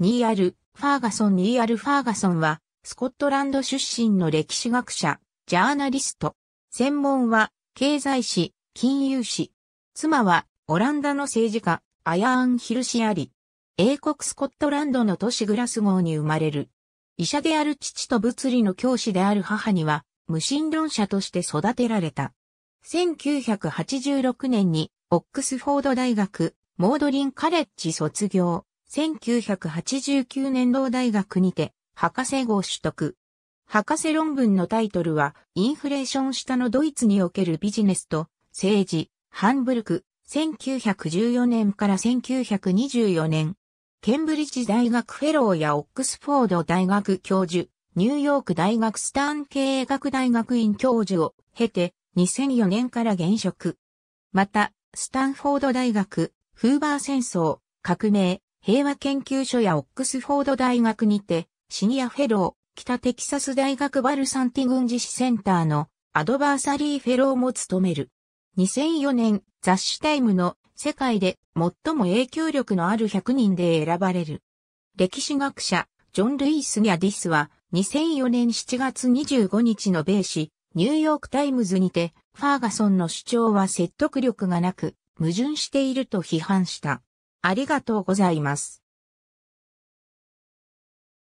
ニーアル・ファーガソン・ニーアル・ファーガソンは、スコットランド出身の歴史学者、ジャーナリスト。専門は、経済史、金融史。妻は、オランダの政治家、アヤーン・ヒルシアリ。英国スコットランドの都市グラスゴーに生まれる。医者である父と物理の教師である母には、無神論者として育てられた。1986年に、オックスフォード大学、モードリン・カレッジ卒業。1989年同大学にて、博士号取得。博士論文のタイトルは、インフレーション下のドイツにおけるビジネスと政治、ハンブルク、1914年から1924年。ケンブリッジ大学フェローやオックスフォード大学教授、ニューヨーク大学スタン経営学大学院教授を経て、2004年から現職。また、スタンフォード大学、フーバー戦争、革命、平和研究所やオックスフォード大学にて、シニアフェロー、北テキサス大学バルサンティ軍事史センターのアドバーサリーフェローも務める。2004年、雑誌タイムの世界で最も影響力のある100人で選ばれる。歴史学者、ジョン・ルイス・ニャディスは、2004年7月25日の米紙、ニューヨークタイムズにて、ファーガソンの主張は説得力がなく、矛盾していると批判した。ありがとうございます。